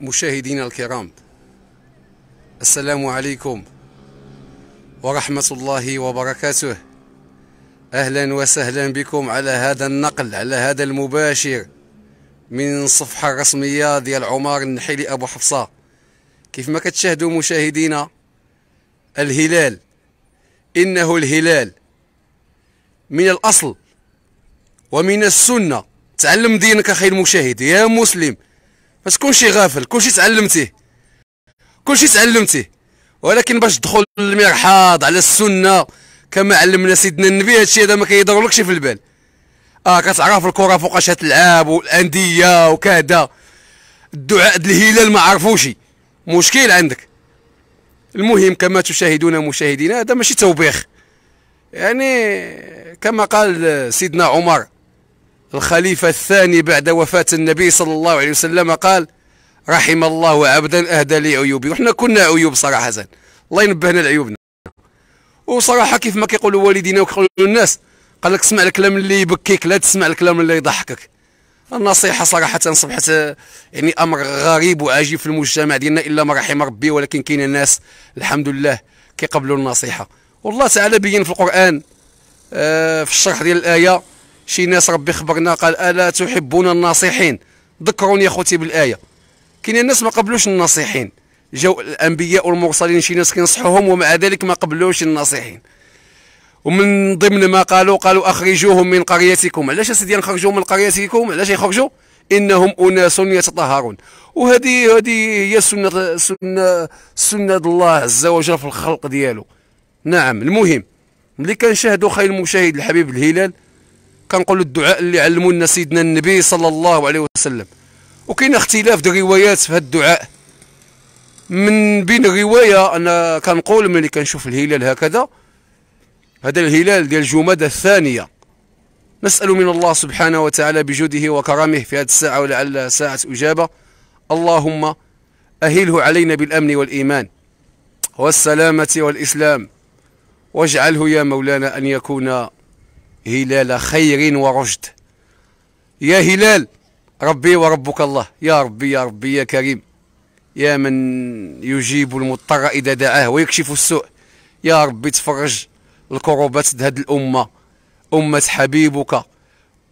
مشاهدينا الكرام السلام عليكم ورحمة الله وبركاته أهلا وسهلا بكم على هذا النقل على هذا المباشر من الصفحة الرسمية ديال عمار النحيلي أبو حفصة كيف ما كتشاهدوا مشاهدينا الهلال إنه الهلال من الأصل ومن السنة تعلم دينك أخي المشاهد يا مسلم ما تكونش غافل كلشي تعلمتيه كلشي تعلمتيه ولكن باش تدخل للمرحاض على السنه كما علمنا سيدنا النبي هادشي هذا ما كيضرلكش في البال اه كتعرف الكره فوقاش تلعب والانديه وكذا الدعاء الهلال ما عرفوش مشكل عندك المهم كما تشاهدون مشاهدينا هذا ماشي توبيخ يعني كما قال سيدنا عمر الخليفة الثاني بعد وفاة النبي صلى الله عليه وسلم قال رحم الله عبدا أهدى لي عيوبي وحنا كنا عيوب صراحة الله ينبهنا لعيوبنا وصراحة كيف ما كيقولوا والدينا وكيقولوا الناس قال لك اسمع الكلام اللي يبكيك لا تسمع الكلام اللي يضحكك النصيحة صراحة أصبحت يعني أمر غريب وعجيب في المجتمع ديالنا إلا ما رحم ربي ولكن كاين الناس الحمد لله كيقبلوا النصيحة والله تعالى بين في القرآن آه، في الشرح ديال الآية شي ناس ربي خبرنا قال الا تحبون الناصحين ذكروني يا خوتي بالايه كاين الناس ما قبلوش الناصحين جاو الانبياء والمرسلين شي ناس كينصحوهم ومع ذلك ما قبلوش الناصحين ومن ضمن ما قالوا قالوا اخرجوهم من قريتكم علاش اسيدي نخرجوهم من قريتكم علاش يخرجوا انهم اناس يتطهرون وهذه هذه هي سنه سنه سنه الله عز وجل في الخلق ديالو نعم المهم ملي كنشاهدوا خي المشاهد الحبيب الهلال كنقولوا الدعاء اللي علموا لنا سيدنا النبي صلى الله عليه وسلم وكاين اختلاف ديال الروايات في هذا الدعاء من بين الروايه انا كنقول ملي كنشوف الهلال هكذا هذا الهلال ديال جمادى الثانيه نسال من الله سبحانه وتعالى بجوده وكرمه في هذه الساعه ولعل ساعه اجابه اللهم اهله علينا بالامن والايمان والسلامه والاسلام واجعله يا مولانا ان يكون هلال خير ورشد يا هلال ربي وربك الله يا ربي يا ربي يا كريم يا من يجيب المضطر إذا دعاه ويكشف السوء يا ربي تفرج الكروبات هاد الأمة أمة حبيبك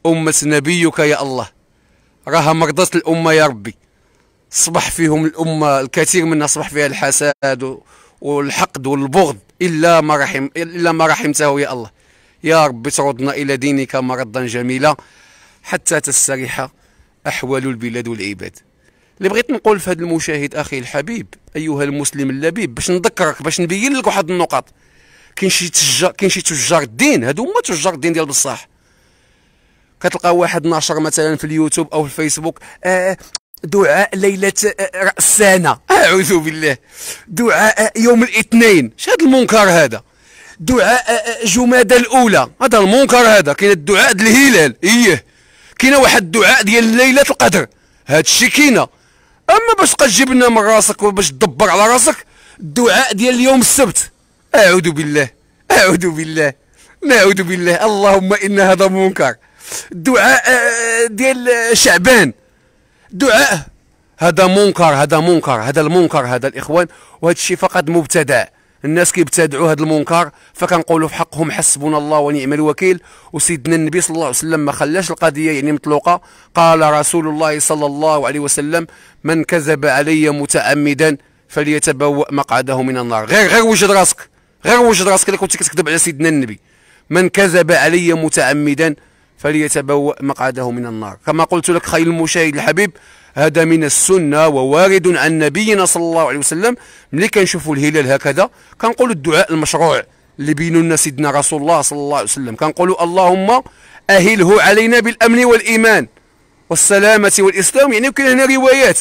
أمة نبيك يا الله راها مرضات الأمة يا ربي صبح فيهم الأمة الكثير منها صبح فيها الحساد والحقد والبغض إلا ما رحم إلا ما رحمته يا الله يا رب تعودنا إلى دينك مردا جميلا حتى تستريح أحوال البلاد والعباد اللي بغيت نقول في هذا المشاهد أخي الحبيب أيها المسلم اللبيب باش نذكرك باش نبين لك واحد النقط كاين شي تجار كاين شي تجار الدين هادو هما تجار الدين ديال بصح كتلقى واحد ناشر مثلا في اليوتيوب او في الفيسبوك آه،, آه دعاء ليلة آه، راس سنه أعوذ بالله دعاء آه، يوم الاثنين شاد المنكر هذا دعاء آه، آه، جمادى الاولى هذا المنكر هذا كاين الدعاء ديال الهلال ايه كاين واحد الدعاء ديال ليله القدر هذا الشيء كاينه اما باش تبقى تجيب لنا من راسك وباش تدبر على راسك الدعاء ديال يوم السبت اعوذ بالله اعوذ بالله نعوذ بالله اللهم ان هذا منكر الدعاء آه، ديال شعبان دعاء هذا منكر هذا منكر هذا المنكر هذا الاخوان وهذا الشيء فقط مبتدع الناس كيبتدعوا هذا المنكر فكنقولوا في حقهم حسبنا الله ونعم الوكيل وسيدنا النبي صلى الله عليه وسلم ما خلاش القضيه يعني مطلوقه قال رسول الله صلى الله عليه وسلم من كذب علي متعمدا فليتبوأ مقعده من النار غير غير وجد راسك غير وجد راسك اللي كنت كتكذب على سيدنا النبي من كذب علي متعمدا فليتبوأ مقعده من النار كما قلت لك خير المشاهد الحبيب هذا من السنة ووارد عن نبينا صلى الله عليه وسلم ملي كنشوفوا الهلال هكذا كنقولوا الدعاء المشروع اللي بينوا لنا سيدنا رسول الله صلى الله عليه وسلم كنقولوا اللهم أهله علينا بالأمن والإيمان والسلامة والإسلام يعني يمكن هنا روايات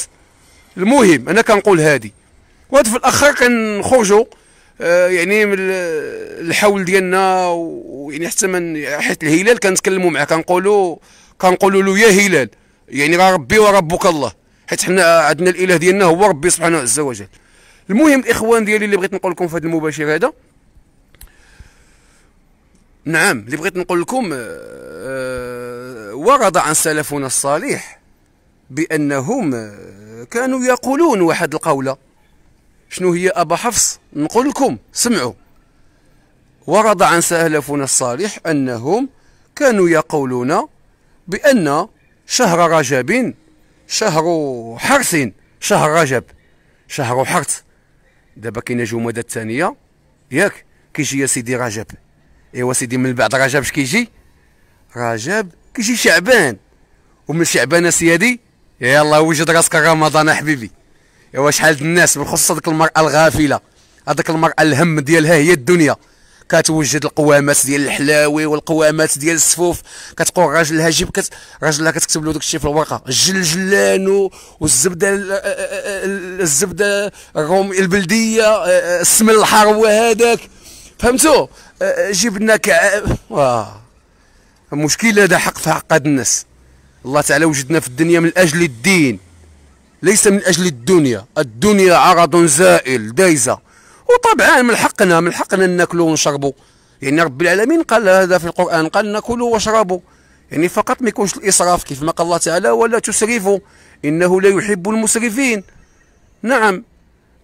المهم أنا كنقول هذه وهذا في الأخر كنخرجوا آه، يعني من الحول ديالنا ويعني حتى من حيت الهلال كنتكلموا معاه كنقولوا كنقولوا له يا هلال يعني راه ربي وربك الله حيت حنا عندنا الاله ديالنا هو ربي سبحانه عز وجل المهم الاخوان ديالي اللي بغيت نقول لكم في هذا المباشر هذا نعم اللي بغيت نقول لكم آه، ورد عن سلفنا الصالح بانهم آه، كانوا يقولون واحد القوله شنو هي ابا حفص نقول لكم سمعوا ورد عن سلفنا الصالح انهم كانوا يقولون بان شهر رجب شهر حرث شهر رجب شهر حرث دابا كاينه جمادى الثانيه ياك كيجي يا سيدي رجب ايوا سيدي من بعد رجب اش كيجي رجب كيجي شعبان ومن شعبان سيدي يلا وجد راسك رمضان حبيبي ايوا شحال الناس بالخصوص هذيك المراه الغافله هذيك المراه الهم ديالها هي الدنيا كتوجد القوامات ديال الحلاوي والقوامات ديال السفوف كتقول راجل جيب كت... راجلها كتكتب له داكشي في الورقه الجلجلان والزبده الزبده الروم البلديه السمن الحار هذاك فهمتوا جيب لنا كعاب مشكله هذا حق في حق هاد الناس الله تعالى وجدنا في الدنيا من اجل الدين ليس من اجل الدنيا الدنيا عرض زائل دايزه وطبعا من حقنا من حقنا ناكلوا ونشربوا يعني رب العالمين قال هذا في القران قال ناكلوا واشربوا يعني فقط ما يكونش الاسراف كيف ما قال الله تعالى ولا تسرفوا انه لا يحب المسرفين نعم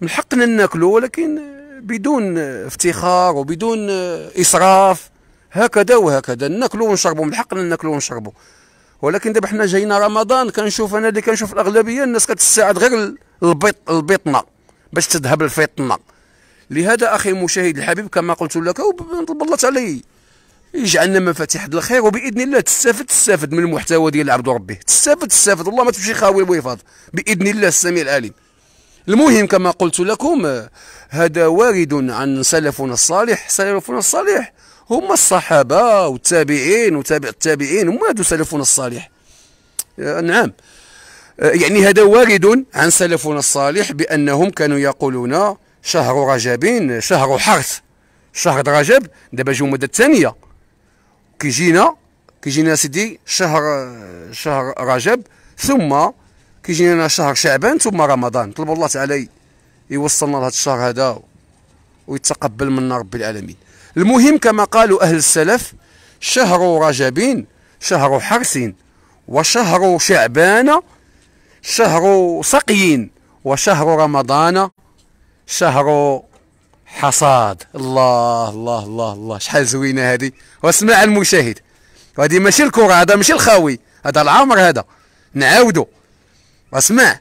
من حقنا ناكلوا ولكن بدون افتخار وبدون اسراف هكذا وهكذا ناكلوا ونشربوا من حقنا ناكلوا ونشربوا ولكن دابا حنا جاينا رمضان كنشوف انا اللي كنشوف الاغلبيه الناس كتساعد غير البيط البطنه باش تذهب الفطنه لهذا أخي المشاهد الحبيب كما قلت لك ونطلب الله تعالى يجعلنا مفاتيح الخير وباذن الله تستافد تستافد من المحتوى ديال عبد ربه تستافد تستافد والله ما تمشي خاوي ويفاض باذن الله السميع العليم المهم كما قلت لكم هذا وارد عن سلفنا الصالح سلفنا الصالح هم الصحابه والتابعين وتابع التابعين هم هذو سلفنا الصالح آه، نعم آه، يعني هذا وارد عن سلفنا الصالح بانهم كانوا يقولون شهر رجبين شهر حرث شهر رجب دابا جو مدة الثانية كيجينا كيجينا سيدي شهر شهر رجب ثم كيجينا شهر شعبان ثم رمضان طلب الله تعالى يوصلنا لهذا الشهر هذا ويتقبل منا رب العالمين المهم كما قالوا أهل السلف شهر رجب شهر حرث وشهر شعبان شهر سقي وشهر رمضان شهر حصاد الله الله الله الله شحال زوينه هذه واسمع المشاهد وهذه ماشي الكره هذا ماشي الخاوي هذا العمر هذا نعاودو واسمع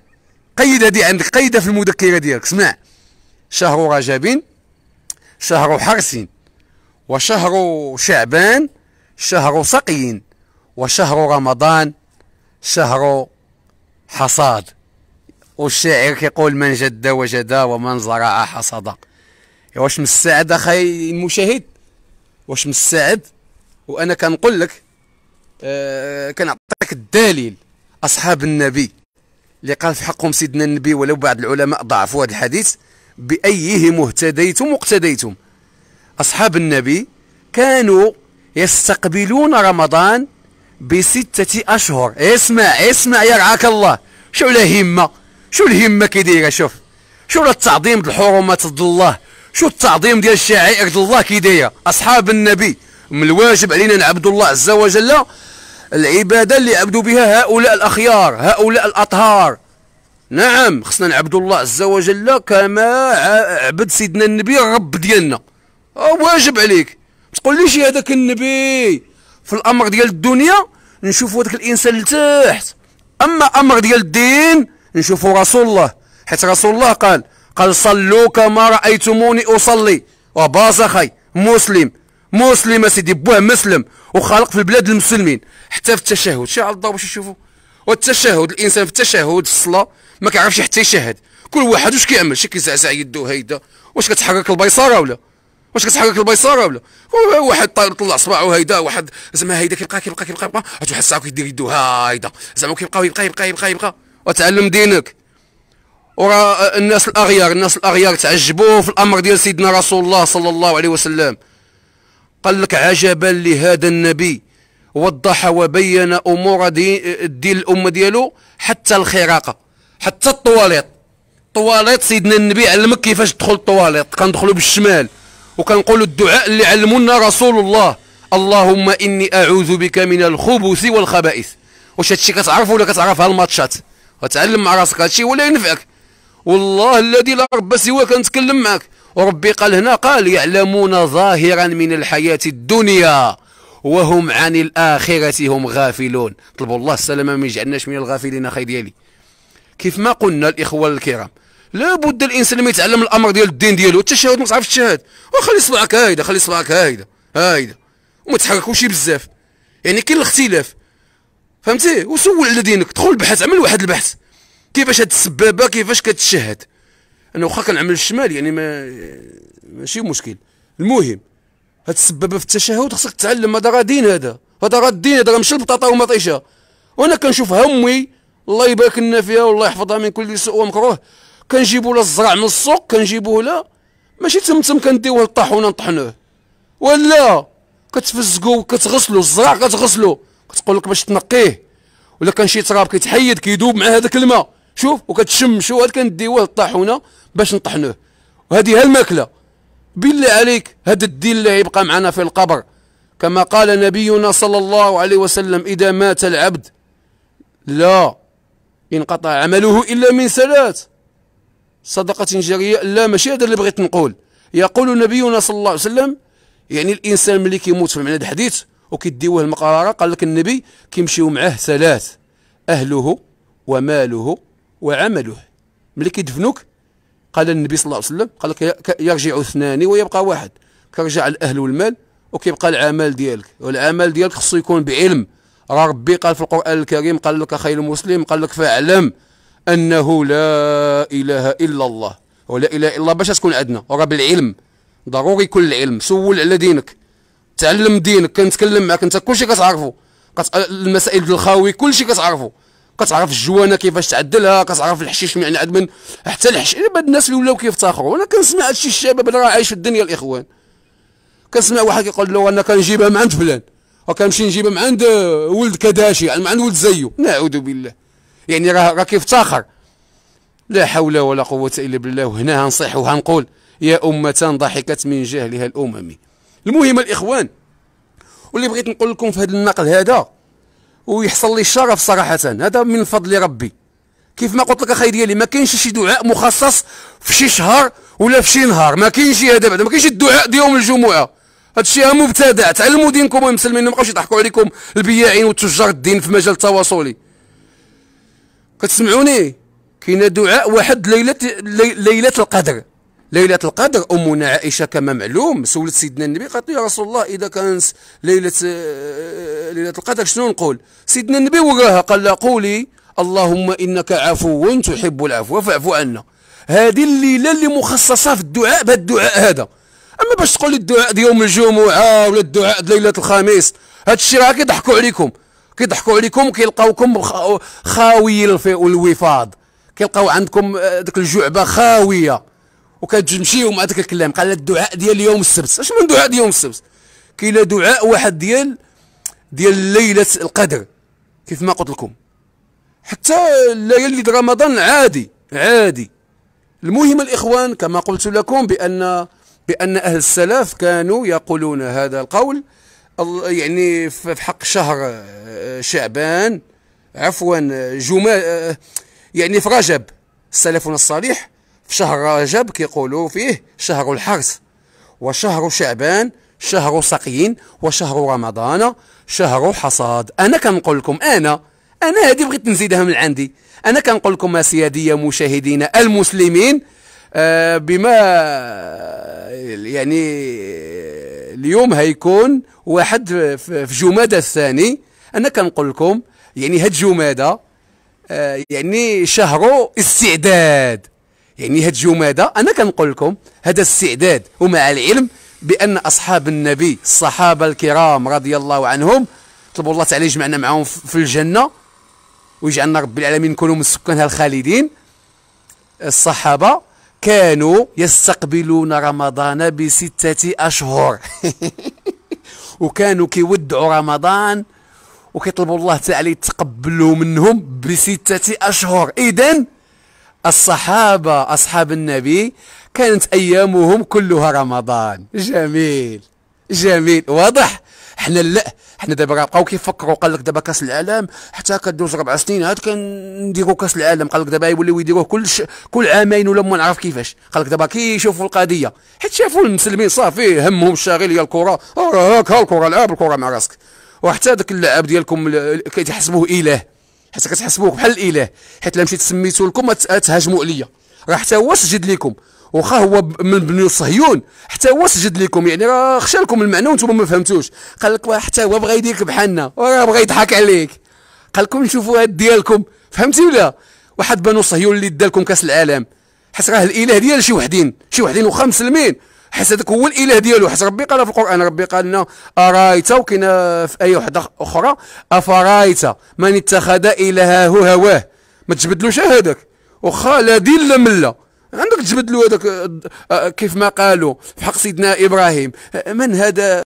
قيد هذه عندك قيده في المذكره ديالك اسمع شهر رجب شهر حرس وشهر شعبان شهر سقي وشهر رمضان شهر حصاد والشاعر كيقول من جد وجد ومن زرع حصد إيه، واش مستعد اخي المشاهد واش مستعد وانا كنقول لك آه كنعطيك الدليل اصحاب النبي اللي قال في حقهم سيدنا النبي ولو بعض العلماء ضعفوا هذا الحديث بايهم اهتديتم واقتديتم اصحاب النبي كانوا يستقبلون رمضان بستة أشهر اسمع اسمع يرعاك الله شو له همة شو الهمه كيدايره شوف شو التعظيم ديال الحرمات ضد الله شو التعظيم ديال الشعائر ضد الله كيدايره اصحاب النبي من الواجب علينا نعبد الله عز وجل العباده اللي عبدوا بها هؤلاء الاخيار هؤلاء الاطهار نعم خصنا نعبدوا الله عز وجل كما عبد سيدنا النبي الرب ديالنا آه، واجب عليك تقول ليش هذاك النبي في الامر ديال الدنيا نشوفوا هذاك الانسان لتحت اما امر ديال الدين نشوفوا رسول الله حيت رسول الله قال قال صلوا كما رأيتموني أصلي وباص أخي مسلم مسلم أسيدي بوه مسلم وخالق في بلاد المسلمين حتى في التشهد شي على الضوء باش يشوفوا والتشهد الإنسان في التشهد في الصلاة ما كيعرفش حتى يشهد كل واحد واش كيعمل شي كيزعزع يده هيدا واش كتحرك البيصاره ولا واش كتحرك البيصاره ولا واحد طلع صباعو هيدا واحد زعما هيدا كيبقى كيبقى كيبقى كيبقى واحد الساعه كيدير يده هايدا زعما كيبقى يبقى يبقى يبقى يبقى, يبقى, يبقى, يبقى وتعلم دينك ورا آه، الناس الاغيار الناس الاغيار تعجبوا في الامر ديال سيدنا رسول الله صلى الله عليه وسلم قال لك عجبا لهذا النبي وضح وبين امور دين دي آه، الامه ديالو حتى الخراقه حتى الطواليط الطواليط سيدنا النبي علمك كيفاش تدخل الطواليط كندخلوا بالشمال وكنقولوا الدعاء اللي علمونا رسول الله اللهم اني اعوذ بك من الخبث والخبائث واش هادشي كتعرفوا ولا كتعرف هالماتشات وتعلم مع راسك هادشي ولا ينفعك والله الذي لا رب سواك كنتكلم معك وربي قال هنا قال يعلمون ظاهرا من الحياة الدنيا وهم عن الآخرة هم غافلون طلبوا الله السلامة ما يجعلناش من الغافلين أخي ديالي كيف ما قلنا الإخوة الكرام لا بد الإنسان ما يتعلم الأمر ديال الدين ديالو التشهد ما تعرف الشهاد وخلي صبعك هايدا خلي صبعك هايدا هايدا وما تحركوش بزاف يعني كاين الاختلاف فهمتي وسول على دينك دخل بحث عمل واحد البحث كيفاش هاد السبابه كيفاش كتشهد انا واخا كنعمل الشمال يعني ما ماشي مشكل المهم هاد السبابه في التشهد خصك تتعلم هذا غادي دين هذا هذا غادي الدين هذا ماشي البطاطا ومطيشه وانا كنشوف همي الله يبارك لنا فيها والله يحفظها من كل سوء ومكروه كنجيبوا لها الزرع من السوق كنجيبوه لها ماشي تم كنديوه للطاحونه نطحنوه ولا كتفزقوا كتغسلوا الزرع كتغسلوا كتقول لك باش تنقيه ولا كان شي تراب كيتحيد كيدوب مع هذاك الماء شوف وكتشم شو هاد كنديوه للطاحونه باش نطحنوه وهذه الماكله بالله عليك هذا الدين اللي يبقى معنا في القبر كما قال نبينا صلى الله عليه وسلم اذا مات العبد لا انقطع عمله الا من ثلاث صدقه جاريه لا ماشي هذا اللي بغيت نقول يقول نبينا صلى الله عليه وسلم يعني الانسان ملي كيموت في معنى الحديث وكيديوه المقرارة قال لك النبي كيمشيو معاه ثلاث أهله وماله وعمله ملي كيدفنوك قال النبي صلى الله عليه وسلم قال لك يرجع اثنان ويبقى واحد كيرجع الاهل والمال وكيبقى العمل ديالك والعمل ديالك خصو يكون بعلم راه ربي قال في القران الكريم قال لك خير المسلم قال لك فاعلم انه لا اله الا الله ولا اله الا الله باش تكون عندنا راه بالعلم ضروري يكون العلم سول على دينك تعلم دينك كنتكلم معاك انت كلشي كتعرفو المسائل ديال الخاوي كلشي كتعرفو كتعرف الجوانه كيفاش تعدلها كتعرف الحشيش من عند من حتى الحشيش بعض الناس اللي ولاو كيفتخروا انا كنسمع هادشي الشباب راه عايش في الدنيا الاخوان كنسمع واحد كيقول له انا كنجيبها من عند فلان وكنمشي نجيبها من عند ولد كداشي يعني من عند ولد زيو نعوذ بالله يعني راه راه كيفتخر لا حول ولا قوه الا بالله وهنا غنصيح وهنقول يا امه ضحكت من جهلها الاممي المهم الاخوان واللي بغيت نقول لكم في هذا النقل هذا ويحصل لي الشرف صراحه هذا من فضل ربي كيف ما قلت لك اخي ديالي ما كاينش شي دعاء مخصص في شي شهر ولا في شي نهار ما كاينش هذا بعدا ما كاينش الدعاء ديال يوم الجمعه هادشي مبتدع تعلموا دينكم المسلمين ما بقاوش يضحكوا عليكم البياعين وتجار الدين في مجال التواصلي كتسمعوني كاين دعاء واحد ليله ليله القدر ليلة القدر أمنا عائشة كما معلوم سولت سيدنا النبي قالت يا رسول الله إذا كان ليلة آه، آه، ليلة القدر شنو نقول سيدنا النبي وراها قال لها قولي اللهم إنك عفو تحب العفو فاعف عنا هذه الليلة اللي مخصصة في الدعاء بهذا الدعاء هذا أما باش تقول الدعاء ديوم يوم الجمعة ولا الدعاء ليلة الخميس هذا الشيء راه كيضحكوا عليكم كيضحكوا عليكم كيلقاوكم خاوي الوفاض كيلقاو عندكم آه، ديك الجعبة خاوية وكتمشيهم هذاك الكلام قال الدعاء ديال يوم السبت اش من دعاء ديال يوم السبت كاين دعاء واحد ديال ديال ليله القدر كيف ما قلت لكم حتى الليالي ديال رمضان عادي عادي المهم الاخوان كما قلت لكم بان بان اهل السلف كانوا يقولون هذا القول يعني في حق شهر آه، شعبان عفوا آه، جمال آه، يعني في رجب سلفنا الصالح شهر رجب كيقولوا فيه شهر الحرث وشهر شعبان شهر سقيين وشهر رمضان شهر حصاد انا كنقول لكم انا انا هذه بغيت نزيدها من عندي انا كنقول لكم السياديه مشاهدينا المسلمين آه، بما يعني اليوم هيكون واحد في جمادة الثاني انا كنقول لكم يعني هاد جمادة آه، يعني شهر استعداد يعني هاد اليوم انا كنقول لكم هذا استعداد ومع العلم بان اصحاب النبي الصحابه الكرام رضي الله عنهم طلبوا الله تعالى يجمعنا معهم في الجنه ويجعلنا رب العالمين نكونوا من سكانها الخالدين الصحابه كانوا يستقبلون رمضان بستة أشهر وكانوا كيودعوا رمضان وكيطلبوا الله تعالى يتقبلوا منهم بستة أشهر إذن الصحابة أصحاب النبي كانت أيامهم كلها رمضان جميل جميل واضح حنا لا حنا دابا بقاو كيفكروا قال لك دابا كاس العالم حتى كدوز ربع سنين عاد كنديروا كاس العالم قال لك دابا يوليو يديروه كل ش... كل عامين ولا ما نعرف كيفاش قال لك دابا كيشوفوا القضيه حيت شافوا المسلمين صافي همهم الشاغل هي الكره راه هاك ها الكره لعب الكره مع راسك وحتى ذاك اللاعب ديالكم كيتحسبوه اله حيت كتحسبوك بحال الاله حيت لا مشيت سميتو لكم تهاجموا عليا راه حتى هو سجد لكم واخا هو من بنو صهيون حتى هو سجد لكم يعني راه خشى لكم المعنى وانتم ما فهمتوش قال لك حتى هو بغى يديك بحالنا وراه بغى يضحك عليك قال لكم نشوفوا هاد ديالكم فهمتي ولا واحد بنو صهيون اللي دا لكم كاس العالم حيت راه الاله ديال شي وحدين شي وحدين واخا مسلمين حيت هذاك هو الاله ديالو حيت ربي قال في القران ربي قال لنا ارايت وكاين في اي وحده اخرى افرايت من اتخذ الهه هواه ما تجبدلوش هذاك واخا لا دين لا مله عندك تجبدلو هذاك آه، آه، كيف ما قالوا في حق سيدنا ابراهيم آه، من هذا